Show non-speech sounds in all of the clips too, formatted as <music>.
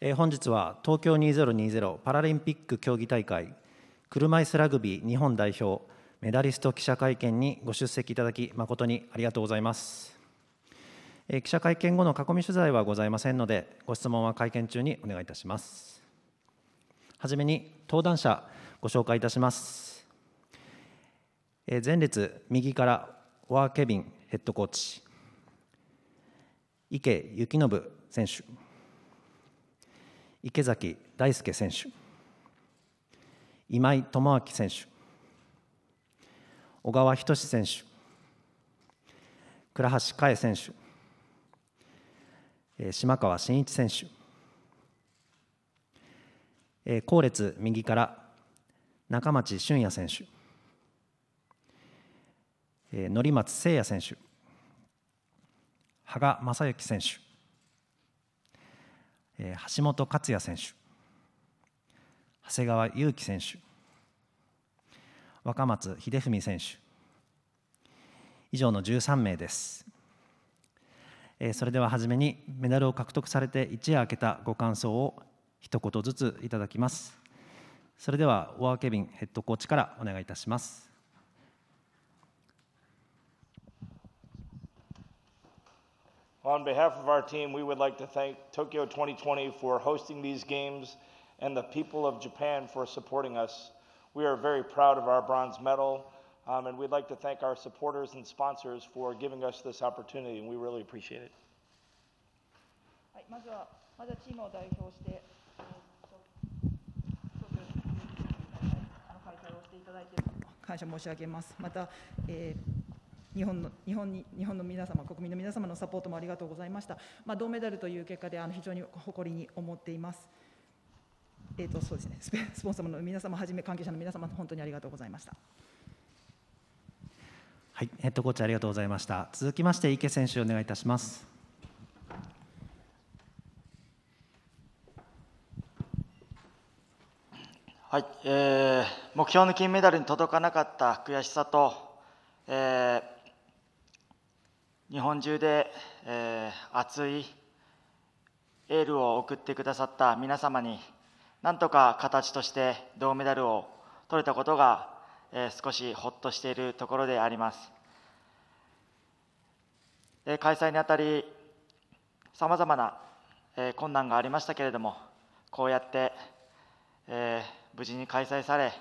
えー、本日は東京2020パラリンピック競技大会車いすラグビー日本代表メダリスト記者会見にご出席いただき誠にありがとうございます、えー、記者会見後の囲み取材はございませんのでご質問は会見中にお願いいたしますはじめに登壇者ご紹介いたします、えー、前列右からワーケビンヘッドコーチ池幸信選手池崎大輔選手今井智明選手小川仁志選手倉橋佳恵選手島川真一選手後列右から中町俊也選手則松誠也選手羽賀正幸選手え橋本克也選手長谷川祐希選手若松秀文選手以上の13名です、えそれでは初めにメダルを獲得されて一夜明けたご感想を一言ずついただきますそれでは大分ケビンヘッドコーチからお願いいたします On behalf of our team, we would like to thank Tokyo 2020 for hosting these games and the people of Japan for supporting us. We are very proud of our bronze medal, um, and we'd like to thank our supporters and sponsors for giving us this opportunity, and we really appreciate it. はい、まずはまずはチームを代表して、えー、あの会長をしていただいて感謝申し上げます。また、えー日本の日本に日本の皆様、国民の皆様のサポートもありがとうございました、まあ、銅メダルという結果であの非常に誇りに思っています。えーとそうですね、スポンサーの皆様はじめ関係者の皆様本当にありがとうございました。はい、ヘッドコーチありがとうございました。続きまして池選手お願いいたします。はい、えー、目標の金メダルに届かなかった悔しさと、えー、日本中で、えー、熱いエールを送ってくださった皆様になんとか形として銅メダルを取れたことが、えー、少しほっとしているところであります、えー、開催にあたりさまざまな、えー、困難がありましたけれどもこうやって、えー、無事に開催され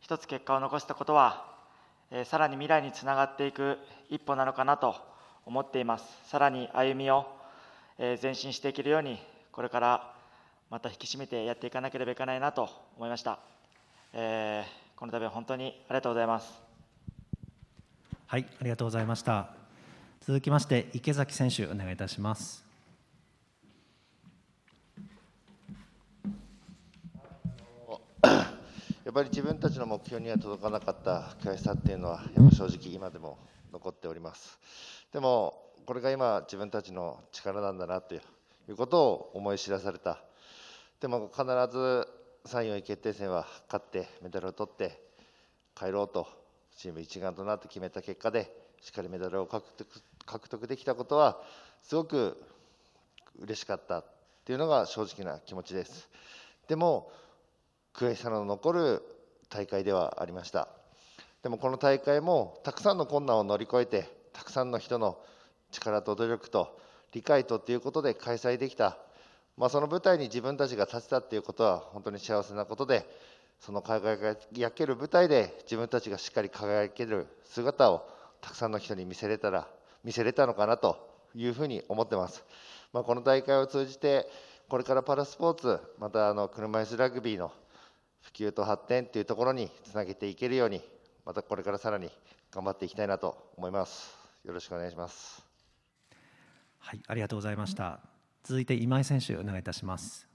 一つ結果を残したことは、えー、さらに未来につながっていく一歩なのかなと思っていますさらに歩みを前進していけるようにこれからまた引き締めてやっていかなければいけないなと思いました、えー、この度は本当にありがとうございますはいありがとうございました続きまして池崎選手お願いいたしますやっぱり自分たちの目標には届かなかった悔しさっていうのはやっぱ正直今でも残っております。でもこれが今自分たちの力なんだなということを思い知らされたでも必ず3位決定戦は勝ってメダルを取って帰ろうとチーム一丸となって決めた結果でしっかりメダルを獲得できたことはすごく嬉しかったっていうのが正直な気持ちですでも悔しさの残る大会ではありましたでもこの大会もたくさんの困難を乗り越えてたくさんの人の力と努力と理解とっていうことで開催できた、まあ、その舞台に自分たちが立てたっていうことは本当に幸せなことでその輝ける舞台で自分たちがしっかり輝ける姿をたくさんの人に見せれたら見せれたのかなというふうに思ってます、まあ、この大会を通じてこれからパラスポーツまたあの車椅子ラグビーの普及と発展というところにつなげていけるようにまたこれからさらに頑張っていきたいなと思います。よろしくお願いします。はい、ありがとうございました。続いて今井選手お願いいたします。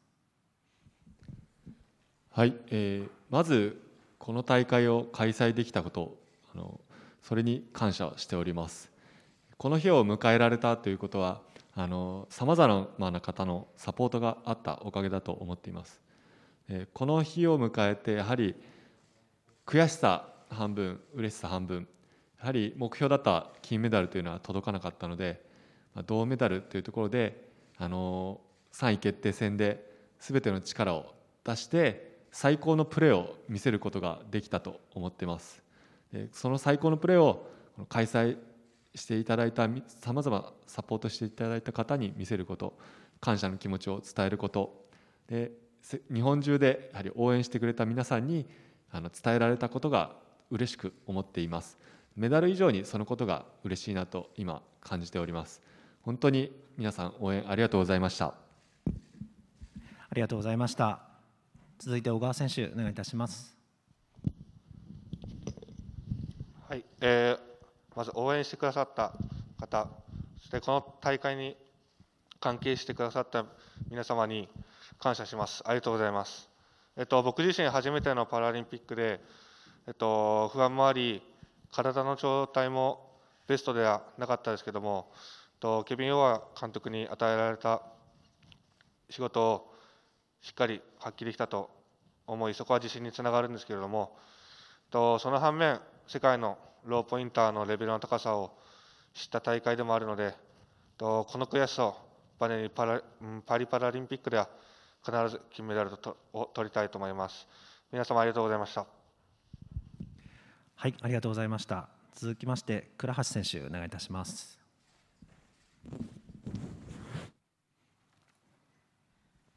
はい、えー、まずこの大会を開催できたこと、あのそれに感謝しております。この日を迎えられたということは、あのさまざまな方のサポートがあったおかげだと思っています。えー、この日を迎えてやはり悔しさ半分嬉しさ半分やはり目標だった金メダルというのは届かなかったので、ま銅メダルというところで、あの3位決定戦ですべての力を出して最高のプレーを見せることができたと思っていますその最高のプレーを開催していただいたさまざまサポートしていただいた方に見せること感謝の気持ちを伝えることで日本中でやはり応援してくれた皆さんにあの伝えられたことが嬉しく思っています。メダル以上にそのことが嬉しいなと今感じております本当に皆さん応援ありがとうございましたありがとうございました続いて小川選手お願いいたしますはい、えー、まず応援してくださった方そしてこの大会に関係してくださった皆様に感謝しますありがとうございますえっと僕自身初めてのパラリンピックでえっと不安もあり体の状態もベストではなかったですけども、とケビン・オア監督に与えられた仕事をしっかり発揮できたと思い、そこは自信につながるんですけれども、とその反面、世界のローポインターのレベルの高さを知った大会でもあるので、とこの悔しさをバネにパラパリパラリンピックでは必ず金メダルを取りたいと思います。皆様ありがとうございました。はい、ありがとうございました。続きまして、倉橋選手、お願いいたします。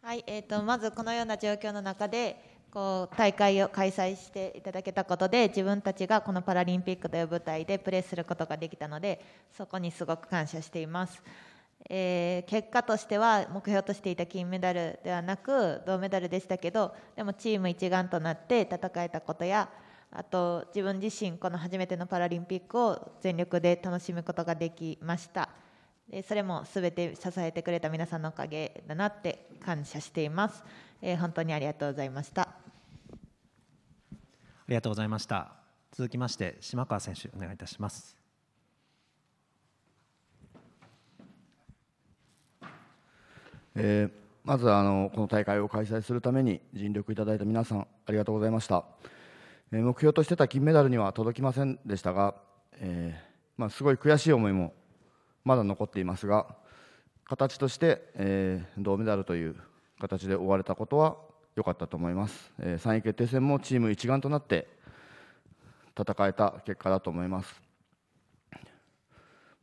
はい、えっ、ー、と、まずこのような状況の中で。こう大会を開催していただけたことで自分たちがこのパラリンピックという舞台でプレーすることができたのでそこにすごく感謝しています。えー、結果としては目標としていた金メダルではなく銅メダルでしたけどでもチーム一丸となって戦えたことやあと自分自身この初めてのパラリンピックを全力で楽しむことができましたでそれもすべて支えてくれた皆さんのおかげだなって感謝しています、えー、本当にありがとうございましたありがとうございました続きまして島川選手お願いいたしますえー、まずあのこの大会を開催するために尽力いただいた皆さんありがとうございました。目標としてた金メダルには届きませんでしたが、えまあ、すごい悔しい思いもまだ残っていますが形として、え銅メダルという形で終われたことは良かったと思います、え3位決定戦もチーム一丸となって戦えた結果だと思います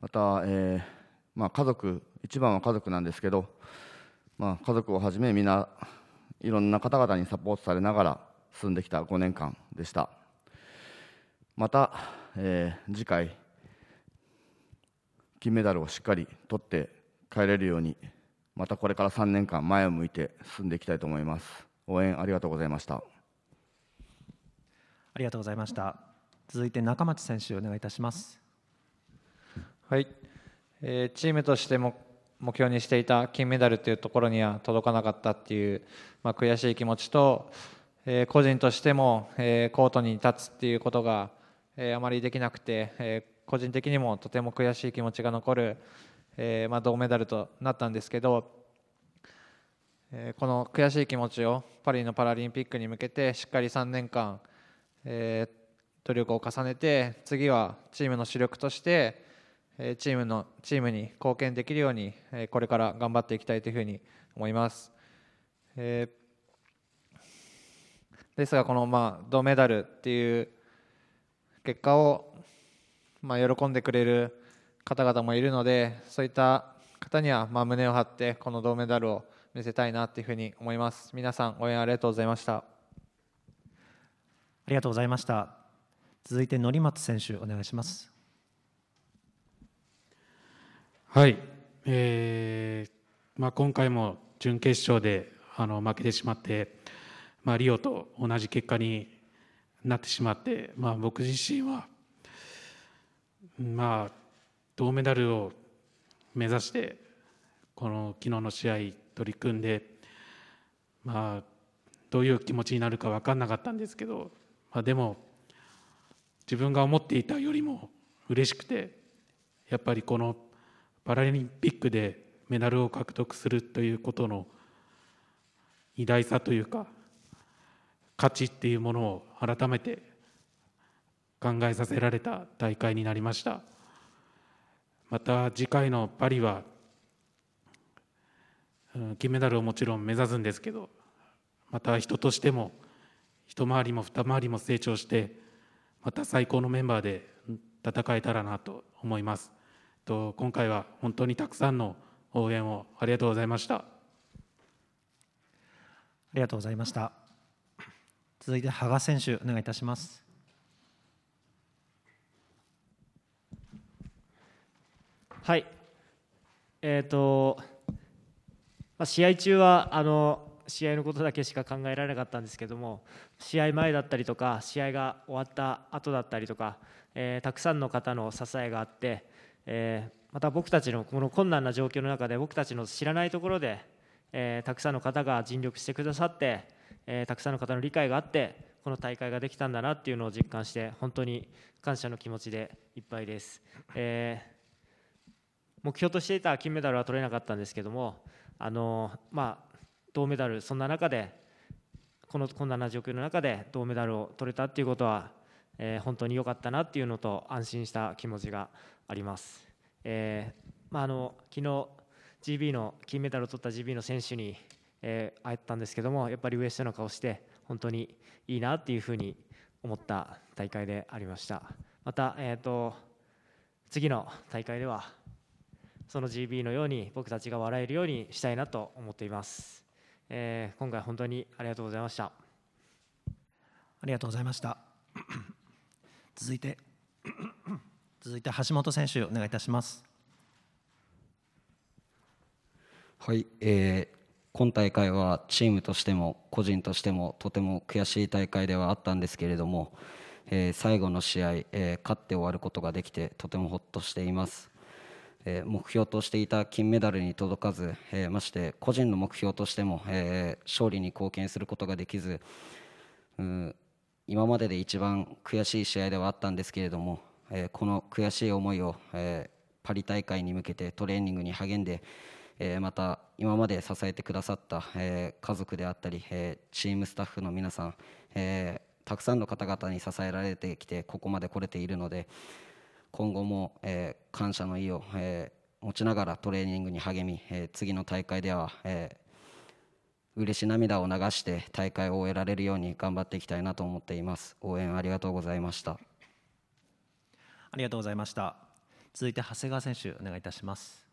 また、えまあ、家族一番は家族なんですけど、まあ、家族をはじめみんないろんな方々にサポートされながら進んできた5年間でしたまた、えー、次回金メダルをしっかり取って帰れるようにまたこれから3年間前を向いて進んでいきたいと思います応援ありがとうございましたありがとうございました続いて中町選手お願いいたしますはい、えー、チームとしても目標にしていた金メダルというところには届かなかったっていう、まあ、悔しい気持ちと、え個人としても、えコートに立つっていうことが、えあまりできなくて、え個人的にもとても悔しい気持ちが残る、えま銅メダルとなったんですけど、えこの悔しい気持ちをパリのパラリンピックに向けてしっかり3年間、え努力を重ねて次はチームの主力として、えチームのチームに貢献できるように、えこれから頑張っていきたいというふうに思います。えーですがこのまあ銅メダルっていう結果をまあ喜んでくれる方々もいるのでそういった方にはまあ胸を張ってこの銅メダルを見せたいなというふうに思います皆さん応援ありがとうございましたありがとうございました続いて乗松選手お願いしますはい、えーまあ、今回も準決勝であの負けてしまってまあ、リオと同じ結果になってしまって、まあ、僕自身は、まあ、銅メダルを目指してこの昨日の試合取り組んで、まあ、どういう気持ちになるか分かんなかったんですけど、まあ、でも自分が思っていたよりも嬉しくてやっぱりこのパラリンピックでメダルを獲得するということの偉大さというか価値っていうものを改めて考えさせられた大会になりましたまた次回のパリは金メダルをもちろん目指すんですけどまた人としても一回りも二回りも成長してまた最高のメンバーで戦えたらなと思いますと今回は本当にたくさんの応援をありがとうございましたありがとうございました続いて羽賀選手お願いいたします。はい、えーとまあ、試合中はあの試合のことだけしか考えられなかったんですけども試合前だったりとか試合が終わった後だったりとか、えー、たくさんの方の支えがあって、えー、また僕たちのこの困難な状況の中で僕たちの知らないところで、えー、たくさんの方が尽力してくださって、えー、たくさんの方の理解があってこの大会ができたんだなっていうのを実感して本当に感謝の気持ちでいっぱいです、えー、目標としていた金メダルは取れなかったんですけどもあのー、まあ、銅メダルそんな中でこの困難な状況の中で銅メダルを取れたっていうことは、えー、本当に良かったなっていうのと安心した気持ちがあります、えまあ、あの昨日 GB の金メダルを取った GB の選手にえー、会ったんですけどもやっぱり上下の顔して本当にいいなっていうふうに思った大会でありましたまた、えーと、次の大会ではその GB のように僕たちが笑えるようにしたいなと思っています、えー、今回本当にありがとうございましたありがとうございました <coughs> 続いて <coughs> 続いて橋本選手お願いいたしますはい、えー、今大会はチームとしても個人としてもとても悔しい大会ではあったんですけれども、えー、最後の試合、えー、勝って終わることができてとてもほっとしています、えー、目標としていた金メダルに届かず、えまして個人の目標としても、え勝利に貢献することができずう今までで一番悔しい試合ではあったんですけれども、えこの悔しい思いを、えパリ大会に向けてトレーニングに励んでえー、また今まで支えてくださった、えー、家族であったり、えー、チームスタッフの皆さん、えたくさんの方々に支えられてきてここまで来れているので今後も、え感謝の意を、え持ちながらトレーニングに励み、え次の大会では、えー、嬉し涙を流して大会を終えられるように頑張っていきたいなと思っています応援ありがとうございましたありがとうございました続いて長谷川選手お願いいたします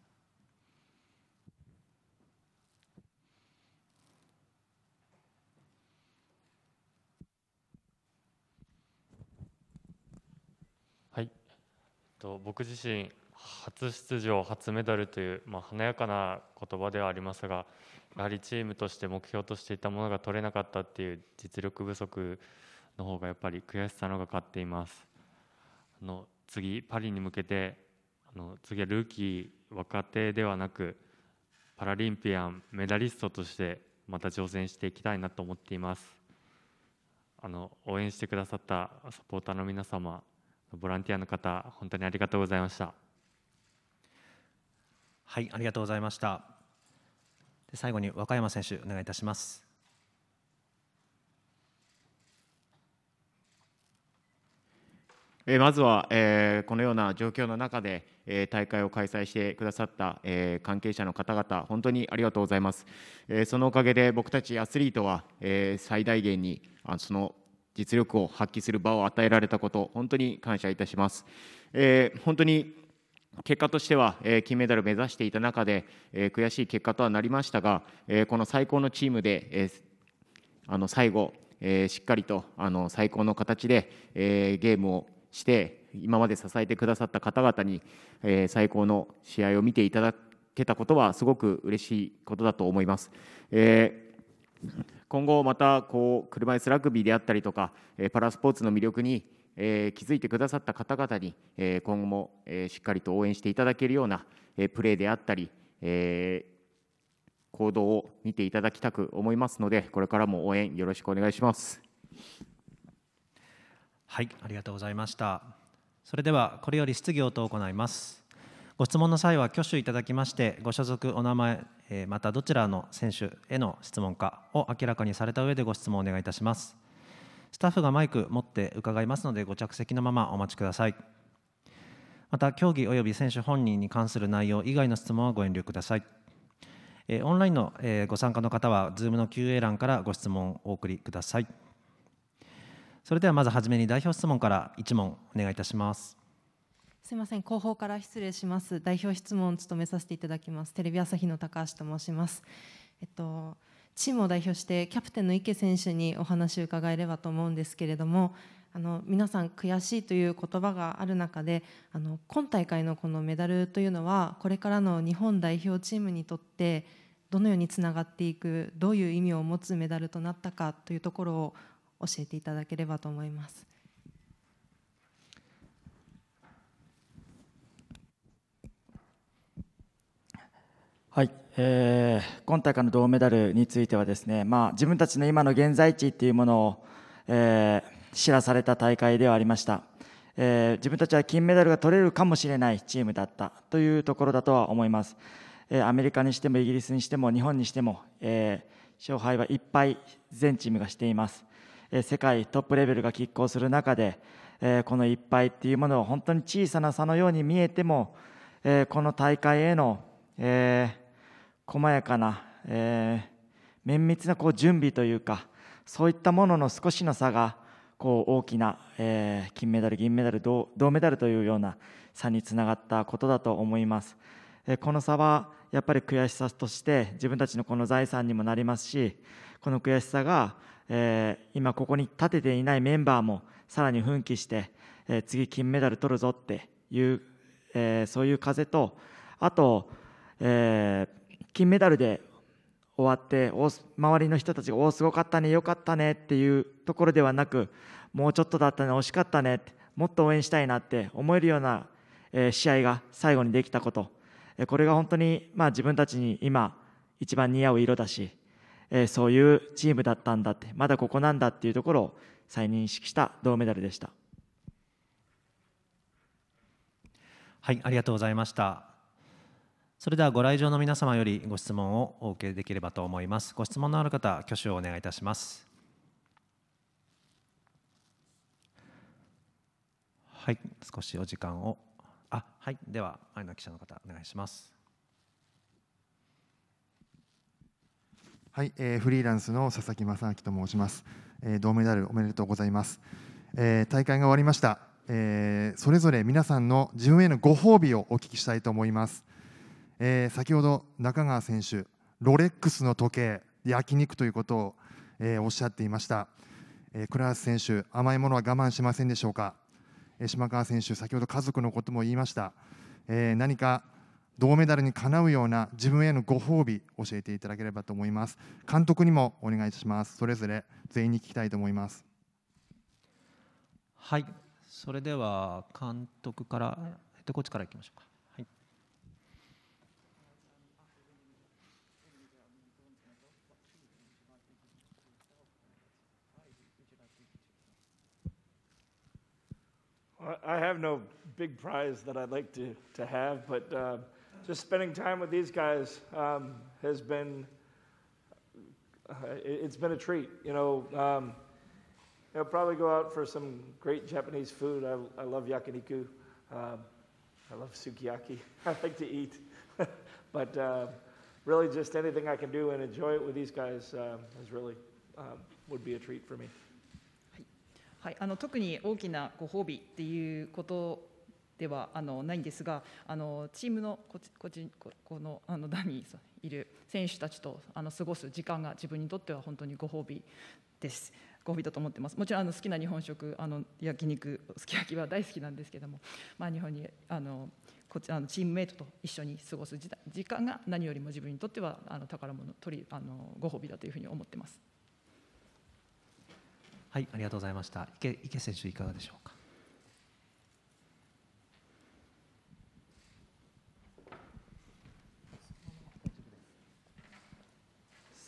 と僕自身初出場初メダルという、まあ、華やかな言葉ではありますがやはりチームとして目標としていたものが取れなかったっていう実力不足の方がやっぱり悔しさのが勝っていますあの次パリに向けてあの次はルーキー若手ではなくパラリンピアンメダリストとしてまた挑戦していきたいなと思っていますあの応援してくださったサポーターの皆様ボランティアの方、本当にありがとうございました。はい、ありがとうございました。で最後に和歌山選手、お願いいたします。えまずは、えこのような状況の中で、え大会を開催してくださった、え関係者の方々、本当にありがとうございます。えそのおかげで僕たちアスリートは、え最大限にあその実力を発揮する場を与えられたこと、本当に感謝いたします。えー、本当に結果としては、え金メダルを目指していた中で、え悔しい結果とはなりましたが、えこの最高のチームで、えあの最後、えしっかりとあの最高の形で、えゲームをして今まで支えてくださった方々に、え最高の試合を見ていただけたことはすごく嬉しいことだと思います。えー今後またこう車いすラグビーであったりとか、パラスポーツの魅力に、え気づいてくださった方々に、え今後も、えしっかりと応援していただけるような、えプレーであったり、え行動を見ていただきたく思いますのでこれからも応援よろしくお願いします。はいありがとうございましたそれではこれより質疑応答を行いますご質問の際は挙手いただきましてご所属お名前、えまたどちらの選手への質問かを明らかにされた上でご質問をお願いいたしますスタッフがマイク持って伺いますのでご着席のままお待ちくださいまた競技及び選手本人に関する内容以外の質問はご遠慮くださいオンラインのご参加の方は Zoom の QA 欄からご質問をお送りくださいそれではまずはじめに代表質問から1問お願いいたしますすみません後方から失礼します代表質問を務めさせていただきますテレビ朝日の高橋と申しますえっとチームを代表してキャプテンの池選手にお話を伺えればと思うんですけれどもあの皆さん悔しいという言葉がある中であの今大会のこのメダルというのはこれからの日本代表チームにとってどのようにつながっていくどういう意味を持つメダルとなったかというところを教えていただければと思います。今大会の銅メダルについては自分たちの今の現在地というものを知らされた大会ではありました自分たちは金メダルが取れるかもしれないチームだったというところだとは思いますアメリカにしてもイギリスにしても日本にしても、勝敗はいっぱい全チームがしています世界トップレベルが拮抗する中でこの1敗というものは本当に小さな差のように見えてもこの大会への、えー細やかな、えー、綿密なこう準備というかそういったものの少しの差がこう大きな、えー、金メダル、銀メダル銅、銅メダルというような差につながったことだと思います。えー、この差はやっぱり悔しさとして自分たちのこの財産にもなりますしこの悔しさが、えー、今ここに立てていないメンバーもさらに奮起して、えー、次金メダル取るぞっていう、えー、そういう風とあと、えー、金メダルで終わって周りの人たちが「おおすごかったねよかったね」っていうところではなくもうちょっとだったね惜しかったねもっと応援したいなって思えるような、え試合が最後にできたこと、えこれが本当に、まあ、自分たちに今一番似合う色だし、えそういうチームだったんだってまだここなんだっていうところを再認識した銅メダルでした。はい、ありがとうございました。それではご来場の皆様よりご質問をお受けできればと思います。ご質問のある方、挙手をお願いいたします。はい、少しお時間を。あ、はい、では前の記者の方お願いします。はい、えー、フリーランスの佐々木正明と申します、えー、銅メダルおめでとうございます、えー、大会が終わりました、えー、それぞれ皆さんの自分へのご褒美をお聞きしたいと思います、えー、先ほど中川選手ロレックスの時計焼肉ということを、えー、おっしゃっていました、えー、倉橋選手甘いものは我慢しませんでしょうか、えー、島川選手先ほど家族のことも言いました、えー、何か銅メダルにかなうような自分へのご褒美教えていただければと思います監督にもお願いしますそれぞれ全員に聞きたいと思いますはいそれでは監督からヘッドコーチからいきましょうか I have no big prize that I'd like to, to have, but uh, just spending time with these guys um, has been uh, it's been a treat. You know, um, I'll probably go out for some great Japanese food. I, I love yakiniku. Um, I love sukiyaki. <laughs> I like to eat, <laughs> but uh, really, just anything I can do and enjoy it with these guys is um, really um, would be a treat for me. はい、あの特に大きなご褒美っていうことではあのないんですがあのチームのこここのあの段にいる選手たちとあの過ごす時間が自分にとっては本当にご褒美です。ご褒美だと思ってますもちろんあの好きな日本食あの焼肉すき焼きは大好きなんですけども、まあ、日本にあのこちあのチームメイトと一緒に過ごす時間が何よりも自分にとってはあの宝物取りあのご褒美だというふうに思ってます。はい、ありがとうございました。池池選手いかがでしょうか。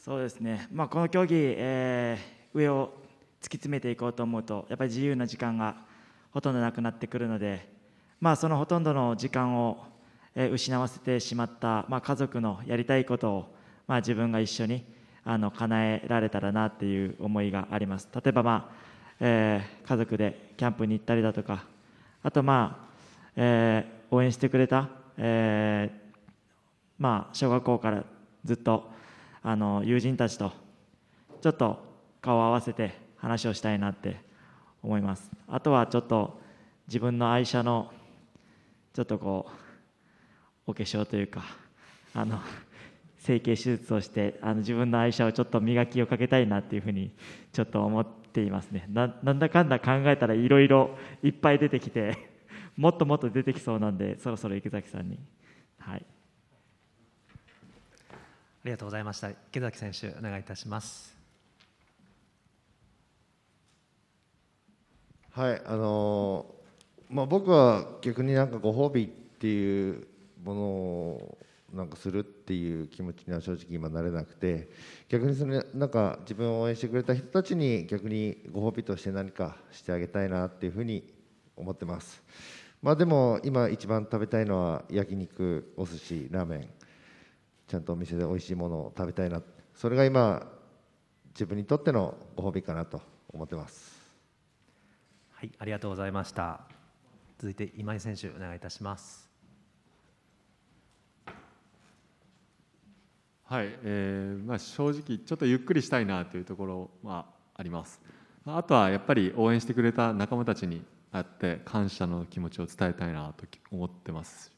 そうですね。まあこの競技、えー、上を突き詰めていこうと思うと、やっぱり自由な時間がほとんどなくなってくるので、まあそのほとんどの時間を、え失わせてしまった、まあ家族のやりたいことを、まあ自分が一緒にあの叶えられたらなっていう思いがあります例えば、まあえー、家族でキャンプに行ったりだとかあと、まあえー、応援してくれた、えー、まあ、小学校からずっとあの友人たちとちょっと顔を合わせて話をしたいなって思いますあとはちょっと自分の愛車のちょっとこうお化粧というかあの整形手術をしてあの自分の愛車をちょっと磨きをかけたいなっていうふうにちょっと思っていますねなんだかんだ考えたらいろいろいっぱい出てきて <laughs> もっともっと出てきそうなんでそろそろ池崎さんにはいありがとうございました池崎選手お願いいたしますはいあのー、まあ、僕は逆になんかご褒美っていうものをなんかするっていう気持ちには正直今なれなくて逆にそのなんか自分を応援してくれた人たちに逆にご褒美として何かしてあげたいなっていうふうに思ってますまあでも今一番食べたいのは焼肉お寿司ラーメンちゃんとお店で美味しいものを食べたいなそれが今自分にとってのご褒美かなと思ってますはいありがとうございました続いて今井選手お願いいたしますはい、えーまあ、正直ちょっとゆっくりしたいなというところはありますあとはやっぱり応援してくれた仲間たちに会って感謝の気持ちを伝えたいなと思ってます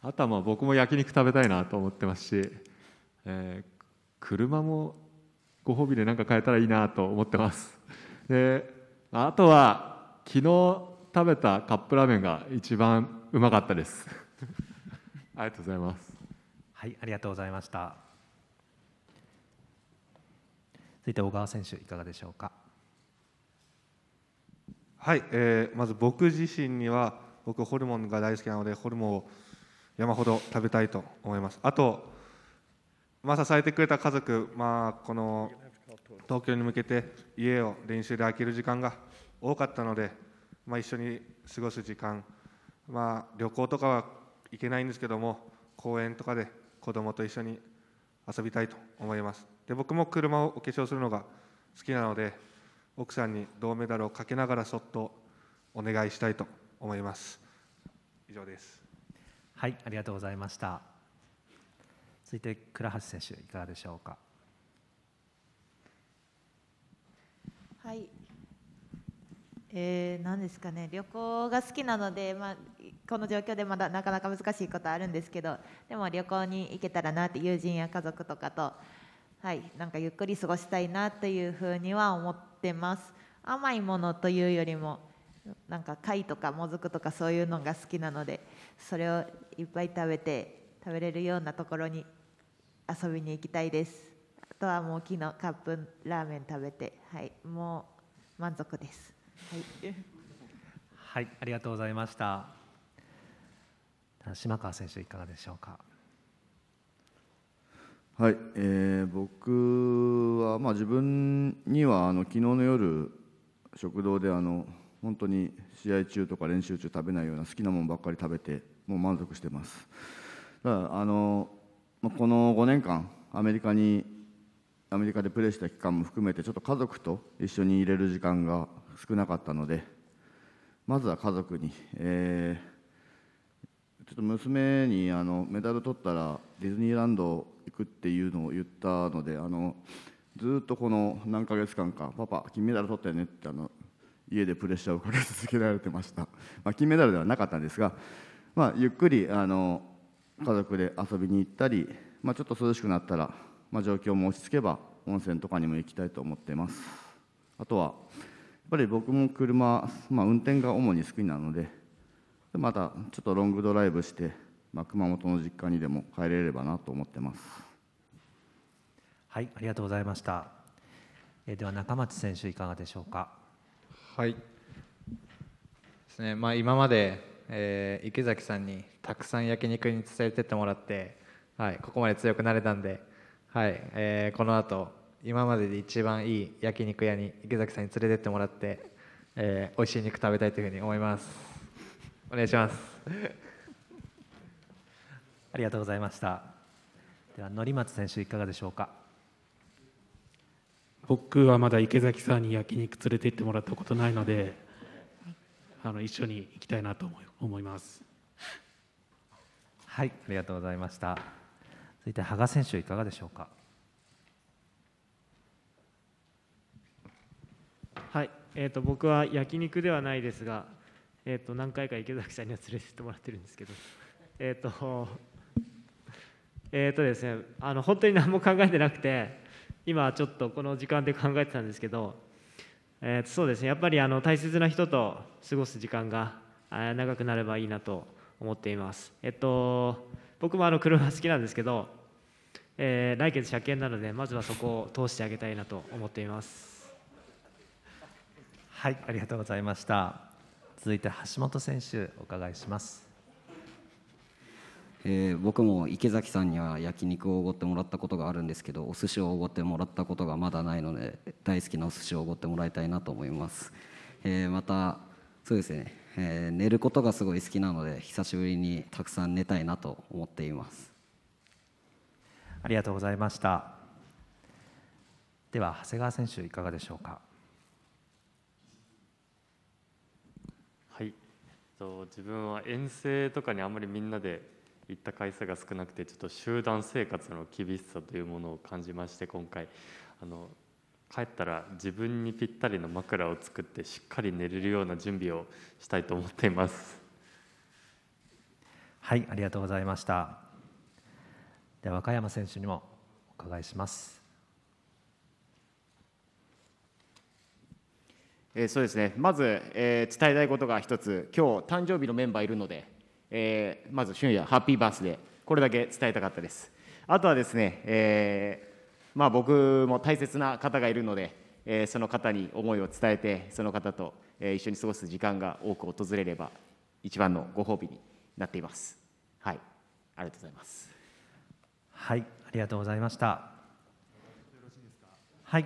あとはまあ僕も焼肉食べたいなと思ってますし、えー、車もご褒美で何か買えたらいいなと思ってますであとは昨日食べたカップラーメンが一番うまかったです <laughs> ありがとうございますはい、ありがとうございました。続いて小川選手、いかがでしょうか。はい、えー、まず僕自身には僕ホルモンが大好きなのでホルモンを山ほど食べたいと思います。あと、まあ、支えてくれた家族、まあ、この東京に向けて家を練習で空ける時間が多かったので、まあ、一緒に過ごす時間、まあ、旅行とかは行けないんですけども公園とかで子供と一緒に遊びたいと思いますで僕も車をお化粧するのが好きなので奥さんに銅メダルをかけながらそっとお願いしたいと思います以上ですはいありがとうございました続いて倉橋選手いかがでしょうかはいえー、何ですかね旅行が好きなので、まあ、この状況でまだなかなか難しいことあるんですけどでも旅行に行けたらなって友人や家族とかと、はい、なんかゆっくり過ごしたいなというふうには思ってます甘いものというよりもなんか貝とかもずくとかそういうのが好きなのでそれをいっぱい食べて食べれるようなところに遊びに行きたいですあとはもう昨日カップラーメン食べて、はい、もう満足ですはい、はい、ありがとうございました。島川選手いかがでしょうか。はい、えー、僕はまあ自分にはあの昨日の夜食堂であの本当に試合中とか練習中食べないような好きなものばっかり食べてもう満足してます。だからあのこの5年間アメリカにアメリカでプレーした期間も含めてちょっと家族と一緒に入れる時間が少なかったのでまずは家族に、えー、ちょっと娘にあのメダル取ったらディズニーランド行くっていうのを言ったのであのずっとこの何ヶ月間か「パパ金メダル取ったよね」ってあの家でプレッシャーをかけ続けられてました、<laughs> まあ、金メダルではなかったんですが、まあ、ゆっくりあの家族で遊びに行ったり、まあ、ちょっと涼しくなったら、まあ、状況も落ち着けば温泉とかにも行きたいと思っていますあとはっぱり僕も車、まあ、運転が主に好きなのででまたちょっとロングドライブして、まあ、熊本の実家にでも帰れればなと思ってますはいありがとうございましたえでは中町選手いかがでしょうかはいですねまあ今まで、えー、池崎さんにたくさん焼肉に伝えてってもらってはいここまで強くなれたんではい、えー、この後今までで一番いい焼肉屋に池崎さんに連れてってもらって、えー、美味しい肉食べたいというふうに思いますお願いします <laughs> ありがとうございましたでは乗松選手いかがでしょうか僕はまだ池崎さんに焼肉連れて行ってもらったことないのであの一緒に行きたいなと思いますはいありがとうございました続いて羽賀選手いかがでしょうかはい、えーと、僕は焼肉ではないですが、えーと、何回か池崎さんには連れてってもらってるんですけど、えっ、ー、と、えっ、ー、とですね、あの本当に何も考えてなくて、今ちょっとこの時間で考えてたんですけど、えーと、そうですね、やっぱりあの大切な人と過ごす時間が長くなればいいなと思っています。えっ、ー、と、僕もあの車好きなんですけど、えー、来月車検なのでまずはそこを通してあげたいなと思っています。はい、ありがとうございました。続いて橋本選手お伺いします。えー、僕も池崎さんには焼肉をおごってもらったことがあるんですけどお寿司をおごってもらったことがまだないので大好きなお寿司をおごってもらいたいなと思います、えー、またそうですね、えー、寝ることがすごい好きなので久しぶりにたくさん寝たいなと思っていますありがとうございましたでは長谷川選手いかがでしょうかと自分は遠征とかにあんまりみんなで行った回数が少なくてちょっと集団生活の厳しさというものを感じまして今回あの帰ったら自分にぴったりの枕を作ってしっかり寝れるような準備をしたいと思っていますはいありがとうございましたでは歌山選手にもお伺いしますえー、そうですねまず、えー、伝えたいことが一つ今日誕生日のメンバーいるので、えー、まず俊也ハッピーバースデーこれだけ伝えたかったですあとはですね、えまあ、僕も大切な方がいるので、えその方に思いを伝えてその方と、え一緒に過ごす時間が多く訪れれば一番のご褒美になっていますはいありがとうございますはいありがとうございましたはい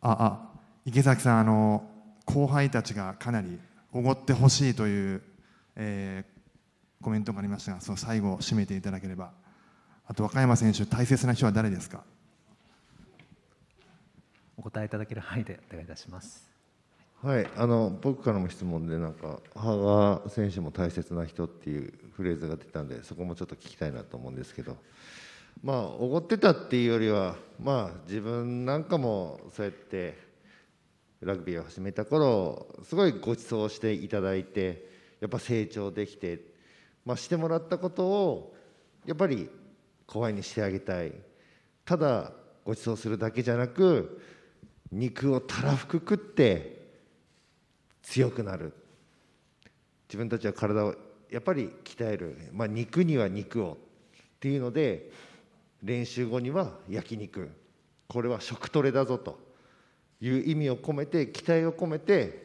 ああ池崎さんあの後輩たちがかなりおごってほしいという、えー、コメントがありましたがその最後締めていただければあと和歌山選手大切な人は誰ですかお答えいただける範囲でお願いいたしますはいあの僕からも質問でなんか羽賀選手も大切な人っていうフレーズが出たんでそこもちょっと聞きたいなと思うんですけどまあおごってたっていうよりはまあ自分なんかもそうやってラグビーを始めた頃すごいご馳走していただいてやっぱ成長できて、まあ、してもらったことをやっぱり後輩にしてあげたいただご馳走するだけじゃなく肉をたらふく食って強くなる自分たちは体をやっぱり鍛える、まあ、肉には肉をっていうので練習後には焼肉これは食トレだぞという意味を込めて期待を込めて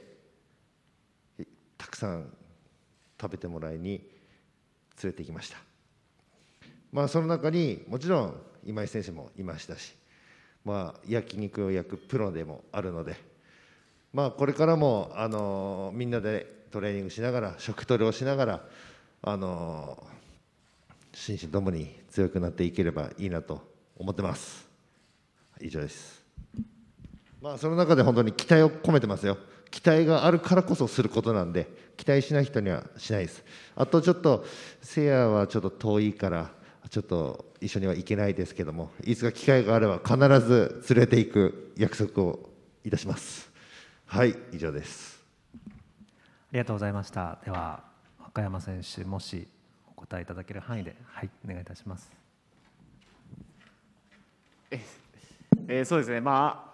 たくさん食べてもらいに連れて行きましたまあその中にもちろん今井選手もいましたしまあ焼肉を焼くプロでもあるのでまあこれからもあのみんなでトレーニングしながら食トレをしながらあの心身ともに強くなっていければいいなと思ってます以上ですまあ、その中で本当に期待を込めてますよ。期待があるからこそすることなんで、期待しない人にはしないです。あとちょっと、せやはちょっと遠いから、ちょっと一緒には行けないですけども、いつか機会があれば必ず連れていく約束をいたします。はい、以上です。ありがとうございました。では、岡山選手、もしお答えいただける範囲で、はい、お願いいたします。えー、そうですね、まあ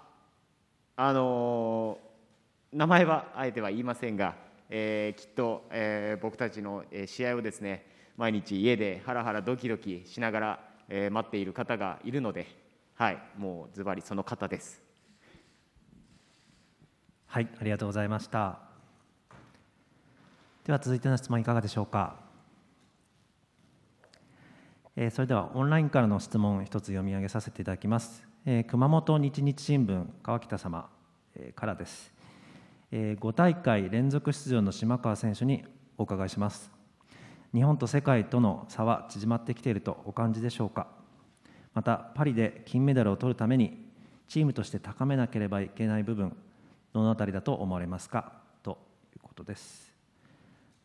あの名前はあえては言いませんが、えー、きっと、えー、僕たちの試合をですね毎日家でハラハラドキドキしながら、えー、待っている方がいるので、はい、もうズバリその方です。はい、ありがとうございました。では続いての質問いかがでしょうか。えー、それではオンラインからの質問一つ読み上げさせていただきます。え熊本日日新聞川北様、えからです、えー、5大会連続出場の島川選手にお伺いします日本と世界との差は縮まってきているとお感じでしょうかまたパリで金メダルを取るためにチームとして高めなければいけない部分どのあたりだと思われますかということです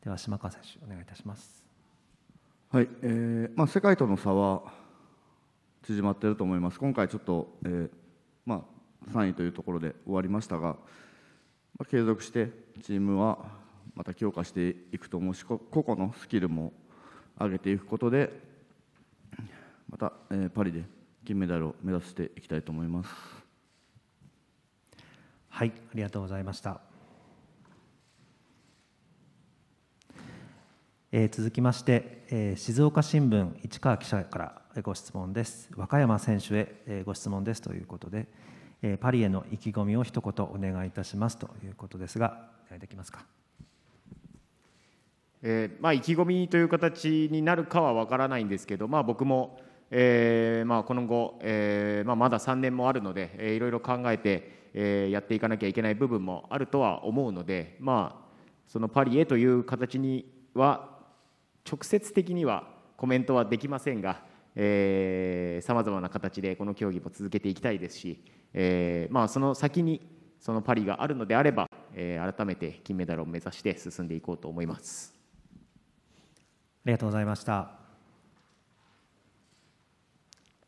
では島川選手お願いいたしますはい、えーまあ、世界との差は縮まっていると思います。今回ちょっと、えー、まあ、3位というところで終わりましたが、まあ、継続してチームはまた強化していくと思うし個々のスキルも上げていくことでまた、えー、パリで金メダルを目指していきたいと思います。はいありがとうございました、え続きまして、え静岡新聞市川記者からご質問です。和歌山選手へご質問ですということで、パリへの意気込みを一言お願いいたしますということですが、お願いできますか。えー、まあ、意気込みという形になるかは分からないんですけど、まあ、僕も、えーまあ、この後、えーまあ、まだ3年もあるので、えー、いろいろ考えて、えー、やっていかなきゃいけない部分もあるとは思うので、まあ、そのパリへという形には直接的にはコメントはできませんが、さまざまな形でこの競技も続けていきたいですし、えーまあ、その先にそのパリがあるのであれば、えー、改めて金メダルを目指して進んでいこうと思います。ありがとうございました。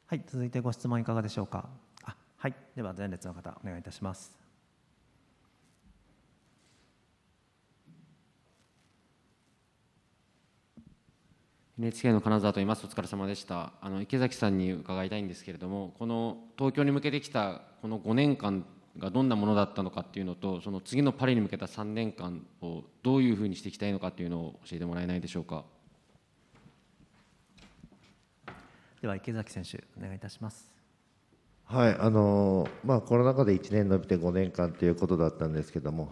はい、続いてご質問いかがでしょうか。あはい、では前列の方お願いいたします。NHK の金沢と言いますお疲れ様でしたあの池崎さんに伺いたいんですけれどもこの東京に向けてきたこの5年間がどんなものだったのかっていうのとその次のパリに向けた3年間をどういうふうにしていきたいのかっていうのを教えてもらえないでしょうかでは池崎選手お願いいたしますはいあのまあ、コロナ禍で1年延びて5年間ということだったんですけども、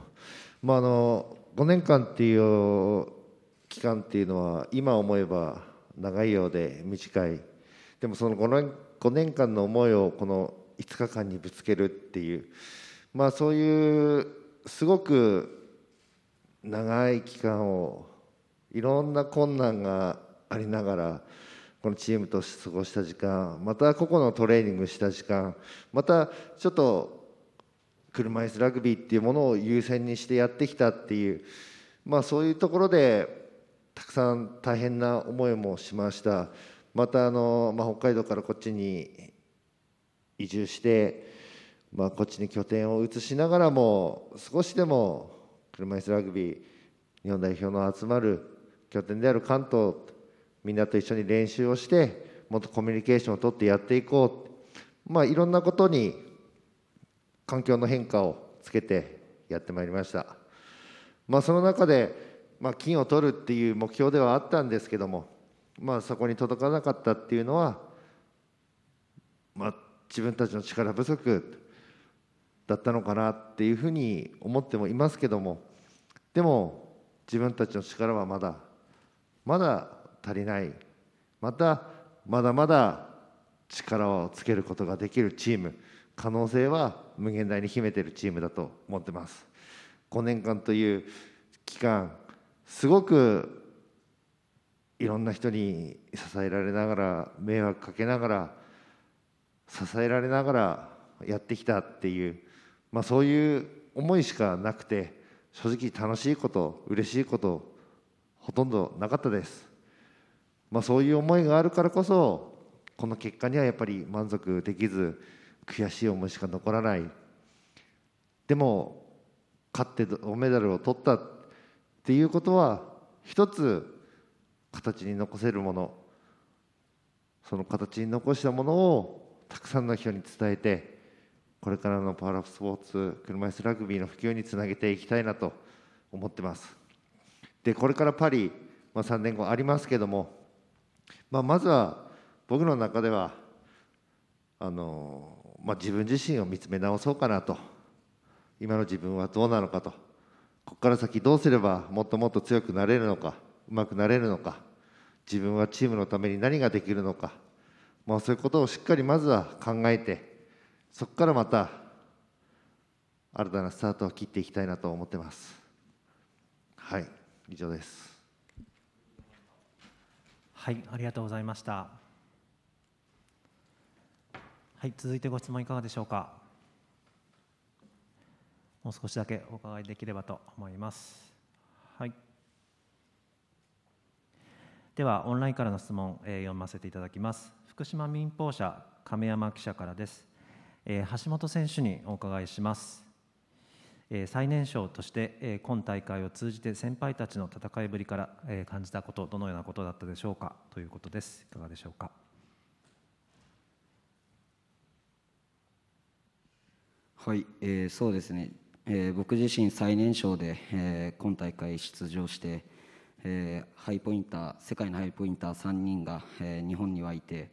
まあ、あの5年間っていう期間っていうのは今思えば長いようで短いでもその5年 ,5 年間の思いをこの5日間にぶつけるっていうまあそういうすごく長い期間をいろんな困難がありながらこのチームと過ごした時間また個々のトレーニングした時間またちょっと車いすラグビーっていうものを優先にしてやってきたっていうまあそういうところでたくさん大変な思いもしましたまたあの、まあ、北海道からこっちに移住して、まあ、こっちに拠点を移しながらも少しでも車いすラグビー日本代表の集まる拠点である関東みんなと一緒に練習をしてもっとコミュニケーションをとってやっていこう、まあ、いろんなことに環境の変化をつけてやってまいりました。まあ、その中でまあ、金を取るっていう目標ではあったんですけども、まあ、そこに届かなかったっていうのは、まあ、自分たちの力不足だったのかなっていうふうに思ってもいますけどもでも自分たちの力はまだまだ足りないまたまだまだ力をつけることができるチーム可能性は無限大に秘めているチームだと思ってます5年間という期間すごくいろんな人に支えられながら迷惑かけながら支えられながらやってきたっていう、まあ、そういう思いしかなくて正直楽しいこと嬉しいことほとんどなかったです、まあ、そういう思いがあるからこそこの結果にはやっぱり満足できず悔しい思いしか残らないでも勝って銅メダルを取ったっていうことは一つ形に残せるものその形に残したものをたくさんの人に伝えてこれからのパワーラップスポーツ車いすラグビーの普及につなげていきたいなと思ってますでこれからパリ、まあ、3年後ありますけども、まあ、まずは僕の中ではあの、まあ、自分自身を見つめ直そうかなと今の自分はどうなのかとここから先どうすればもっともっと強くなれるのかうまくなれるのか自分はチームのために何ができるのか、まあ、そういうことをしっかりまずは考えてそこからまた新たなスタートを切っていきたいなと思ってますはい以上ですはいありがとうございましたはい続いてご質問いかがでしょうかもう少しだけお伺いできればと思います。はい、では、オンラインからの質問、えー、読ませていただきます。福島民放社、亀山記者からです。えー、橋本選手にお伺いします。えー、最年少として、えー、今大会を通じて先輩たちの戦いぶりから、えー、感じたこと、どのようなことだったでしょうかということです。いかがでしょうか。はい、えー、そうですね。えー、僕自身最年少で、えー、今大会出場して、えー、ハイポインター世界のハイポインター3人が、えー、日本にはいて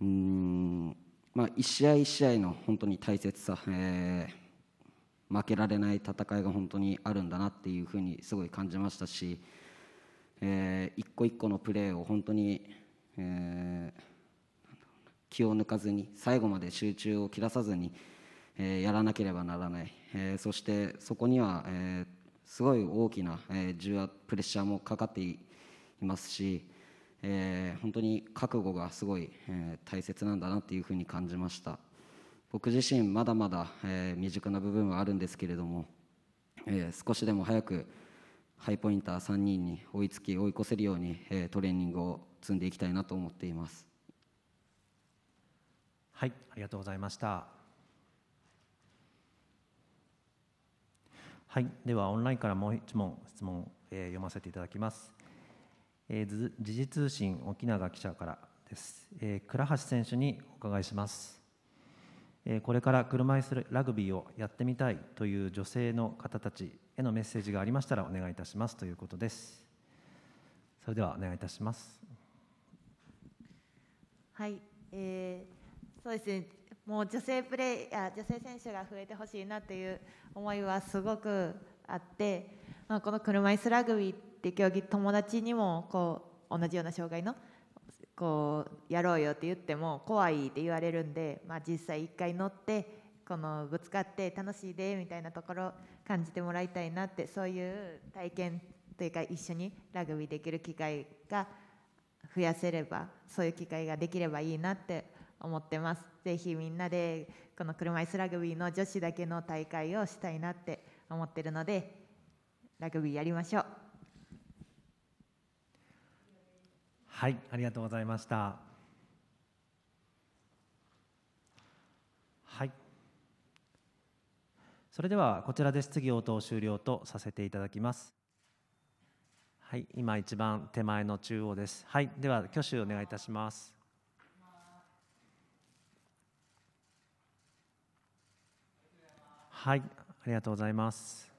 うん、まあ、1試合1試合の本当に大切さ、えー、負けられない戦いが本当にあるんだなっていうふうにすごい感じましたし、えー、一個一個のプレーを本当に、えー、気を抜かずに最後まで集中を切らさずに、えー、やらなければならない、えー、そしてそこには、えー、すごい大きな、えー、重圧プレッシャーもかかっていますし、えー、本当に覚悟がすごい、えー、大切なんだなっていうふうに感じました僕自身まだまだ、えー、未熟な部分はあるんですけれども、えー、少しでも早くハイポインター3人に追いつき追い越せるように、えー、トレーニングを積んでいきたいなと思っていますはいありがとうございましたはい、ではオンラインからもう一問質問、えー、読ませていただきます、えー、時事通信沖永記者からです、えー、倉橋選手にお伺いします、えー、これから車いすラグビーをやってみたいという女性の方たちへのメッセージがありましたらお願いいたしますということですそれではお願いいたしますはい、えー、そうですねもう女性プレー女性選手が増えてほしいなという思いはすごくあって、まあ、この車いすラグビーって競技友達にもこう同じような障害のこうやろうよって言っても怖いって言われるんで、まあ、実際1回乗ってこのぶつかって楽しいでみたいなところ感じてもらいたいなってそういう体験というか一緒にラグビーできる機会が増やせればそういう機会ができればいいなって思ってます。ぜひみんなでこの車椅子ラグビーの女子だけの大会をしたいなって思ってるのでラグビーやりましょう。はいありがとうございました。はいそれではこちらで質疑応答終了とさせていただきます。はい、今一番手前の中央です。はい、では挙手お願いいたします。はい、ありがとうございます。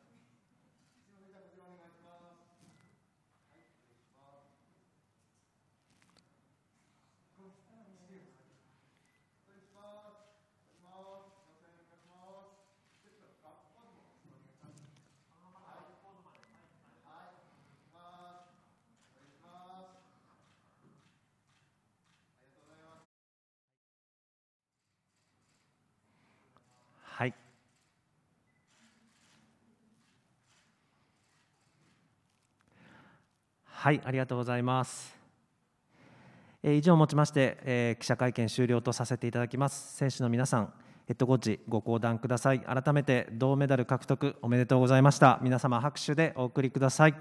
はい、はいありがとうございます、えー、以上をもちまして、えー、記者会見終了とさせていただきます選手の皆さんヘッドコーチご講談ください改めて銅メダル獲得おめでとうございました皆様拍手でお送りください